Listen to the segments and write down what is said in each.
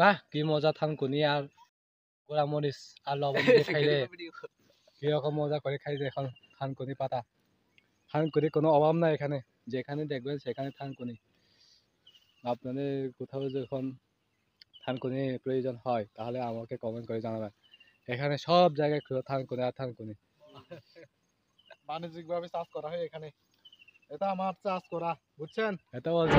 বাহ কি মজা কুনি আর গোড়া মরিচ আর লবণ দিয়ে খাইলে কি রকম মজা করে খাইলে এখন থানকুনি পাতা থানকুনি কোনো অভাব নাই এখানে যেখানে দেখবেন সেখানে থানকুনি আপনাদের কোথাও যখন থানকুনি প্রয়োজন হয় তাহলে আমাকে কমেন্ট করে জানাবেন এখানে সব জায়গায় থানকুনি আর থানকুনি বাণিজ্যিকভাবে চাষ করা হয় এখানে এটা আমার চাষ করা বুঝছেন এটা বলছে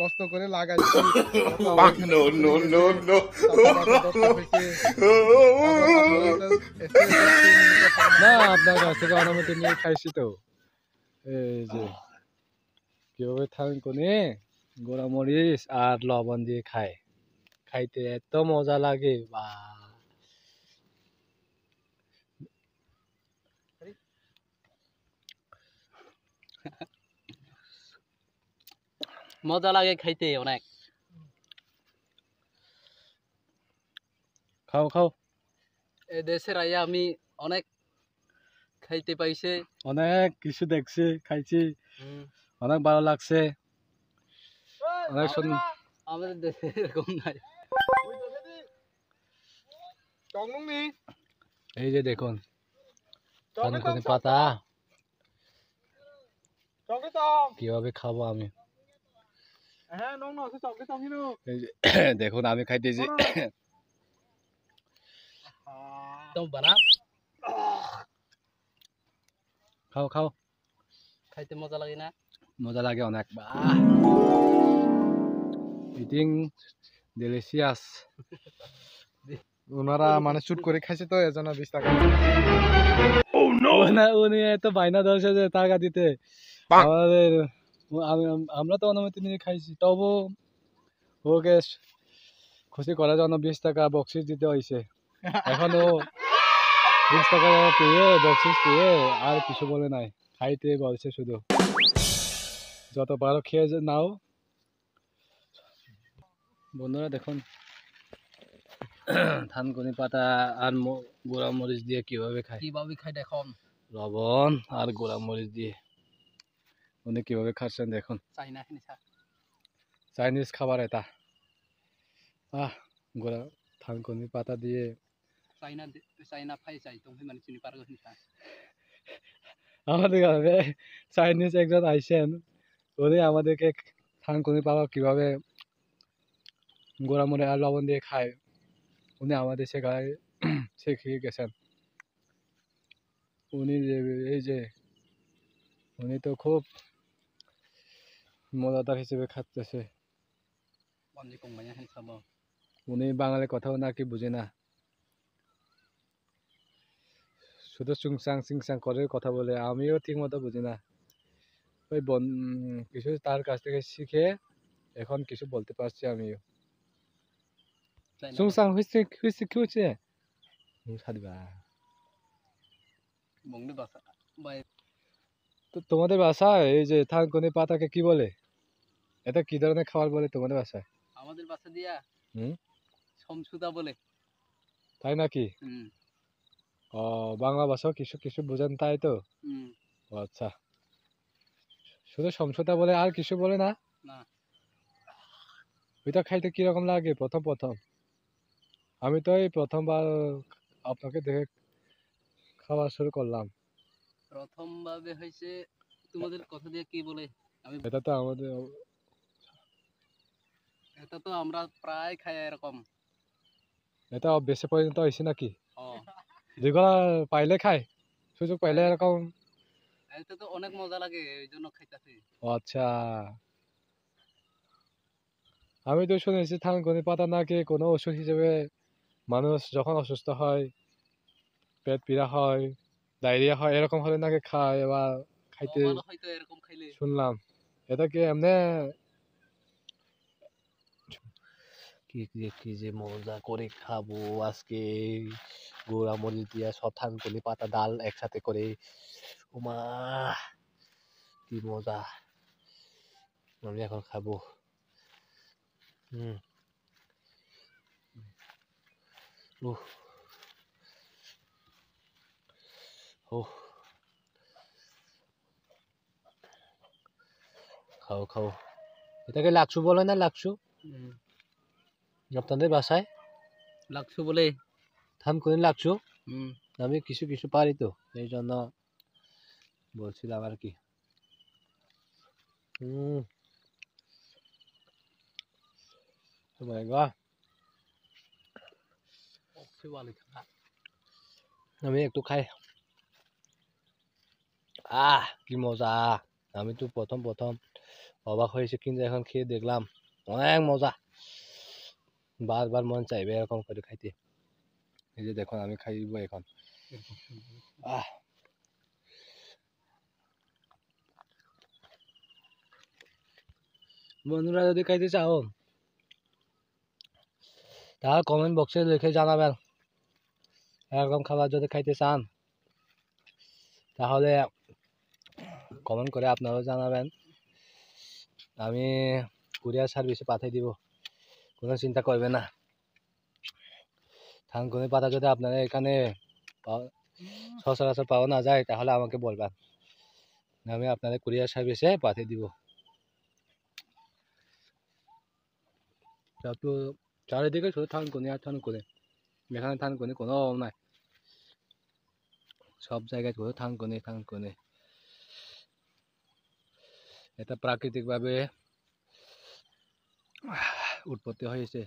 কষ্ট করে লাগাই না আপনার কাছ থেকে অনুমতি নিয়ে খাইছি তো এই যে কিভাবে থাকেন কোনে গোড়া মরিচ আর লবণ দিয়ে খায় খাইতে এত মজা লাগে বা মজা লাগে খাইতে অনেক খাও খাও এ দেশের আইয়া আমি অনেক খাইতে পাইছে অনেক কিছু দেখছি খাইছি অনেক ভালো লাগছে অনেক সুন্দর আমাদের দেশে এরকম নাই এই যে দেখুন পাতা কিভাবে খাবো আমি হ্যাঁ, দেখুন আমি খাইতেছি খাও খাও খাইতে মজা লাগে না মজা লাগে অনেক ইটিং ডেলিসিয়াস ওনারা মানে শুট করে খাইছে তো এজন্য বিশ টাকা oh, ও নো উনি এত বাইনা ধরছে যে টাকা দিতে আমাদের আমরা তো অনুমতি নিয়ে খাইছি তবু ওকে খুশি করার জন্য বিশ টাকা বকশিস দিতে হয়েছে এখনো বিশ টাকা পেয়ে বকশিস পেয়ে আর কিছু বলে নাই খাইতে বলছে শুধু যত পারো খেয়ে নাও বন্ধুরা দেখুন ধানকুনি পাতা আর গোড়া মরিচ দিয়ে কিভাবে খাই কিভাবে খাই দেখুন লবণ আর গোড়া মরিচ দিয়ে উনি কীভাবে খাচ্ছেন দেখুন চাইনিজ খাবার এটা আহ গোলা থানকুনি পাতা দিয়ে মানে আমাদের চাইনিজ একজন আইসেন উনি আমাদেরকে থানকুনি পাতা কীভাবে গোড়া মরে আর লবণ দিয়ে খায় উনি আমাদের শেখায় শিখিয়ে গেছেন উনি যে এই যে উনি তো খুব মজাদার হিসেবে খাচ্ছে হ্যাঁ, উনি বাঙালি কথাও নাকি বুঝে না শুধু চুংসাং চিংসাং করে কথা বলে আমিও ঠিক মতো বুঝি না ওই বন কিছু তার কাছ থেকে শিখে এখন কিছু বলতে পারছি আমিও চুংচাং হয়েছে কি হয়েছে তো তোমাদের বাসায় এই যে থানকুনি পাতাকে কি বলে এটা কি ধরনের খাবার বলে তোমাদের বাসায় আমাদের বাসা দিয়া হুম সমসুদা বলে তাই নাকি হুম ও বাংলা ভাষাও কিছু কিছু বোঝেন তাই তো হুম আচ্ছা শুধু সমসুদা বলে আর কিছু বলে না না ওইটা খাইতে কিরকম লাগে প্রথম প্রথম আমি তো এই প্রথমবার আপনাকে দেখে খাওয়া শুরু করলাম প্রথম ভাবে হয়েছে তোমাদের কথা দিয়ে কি বলে আমি এটা তো আমাদের এটা তো আমরা প্রায় খাই এরকম এটা বেশি পর্যন্ত হয়েছে নাকি যেগুলা পাইলে খাই সুযোগ পাইলে হ্যাঁ। এরকম এটা তো অনেক মজা লাগে এই জন্য খাইতাছি আচ্ছা আমি তো শুনেছি থান গনি পাতা নাকি কোনো ওষুধ হিসেবে মানুষ যখন অসুস্থ হয় পেট পীড়া হয় ডায়রিয়া হয় এরকম হলে নাকি খায় বা খাইতে শুনলাম এটা কি এমনি কি কি যে মজা করে খাবো আজকে গোড়া মরিচ দিয়া শথান কলি পাতা ডাল একসাথে করে কি মজা আমি এখন খাবো হুম উহ Oh. খাও খাও এটাকে লাকসু বলে না লাকসু আপনাদের বাসায় লাকসু বলে থাম করে লাকসু আমি কিছু কিছু পারি তো এই জন্য বলছিলাম আর কি oh আমি একটু খাই আহ কি মজা আমি তো প্রথম প্রথম অবাক হয়েছে কিন্তু এখন খেয়ে দেখলাম অনেক মজা বারবার মন চাইবে এরকম করে খাইতে এই যে দেখুন আমি খাইব এখন আহ বন্ধুরা যদি খাইতে চাও তাহলে কমেন্ট বক্সে লিখে জানাবেন এরকম খাবার যদি খাইতে চান তাহলে কমেন্ট করে আপনারাও জানাবেন আমি কুরিয়ার সার্ভিসে পাঠিয়ে দিব কোনো চিন্তা করবে না থানকুনি পাতা যদি আপনারা এখানে সচরাচর পাওয়া না যায় তাহলে আমাকে বলবেন আমি আপনাদের কুরিয়ার সার্ভিসে পাঠিয়ে দিব তো চারিদিকে শুধু থানকুনি আর থানকুনি এখানে থানকুনি কোনো অভাব নাই সব জায়গায় শুধু থানকুনি থানকুনি এটা প্রাকৃতিকভাবে উৎপত্তি হয়েছে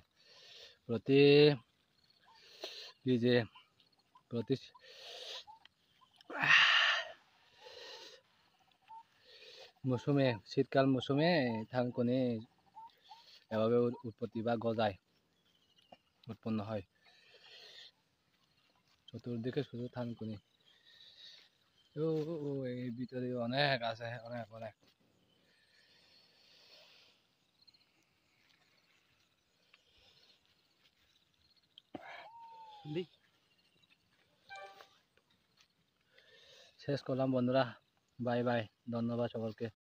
প্রতি যে প্রতি মৌসুমে শীতকাল মৌসুমে থানকনি এভাবে উৎপত্তি বা গজায় উৎপন্ন হয় চতুর্দিকে শুধু থানকুনি ও এই ভিতরে অনেক আছে অনেক অনেক শেষ করলাম বন্ধুরা বাই বাই ধন্যবাদ সকলকে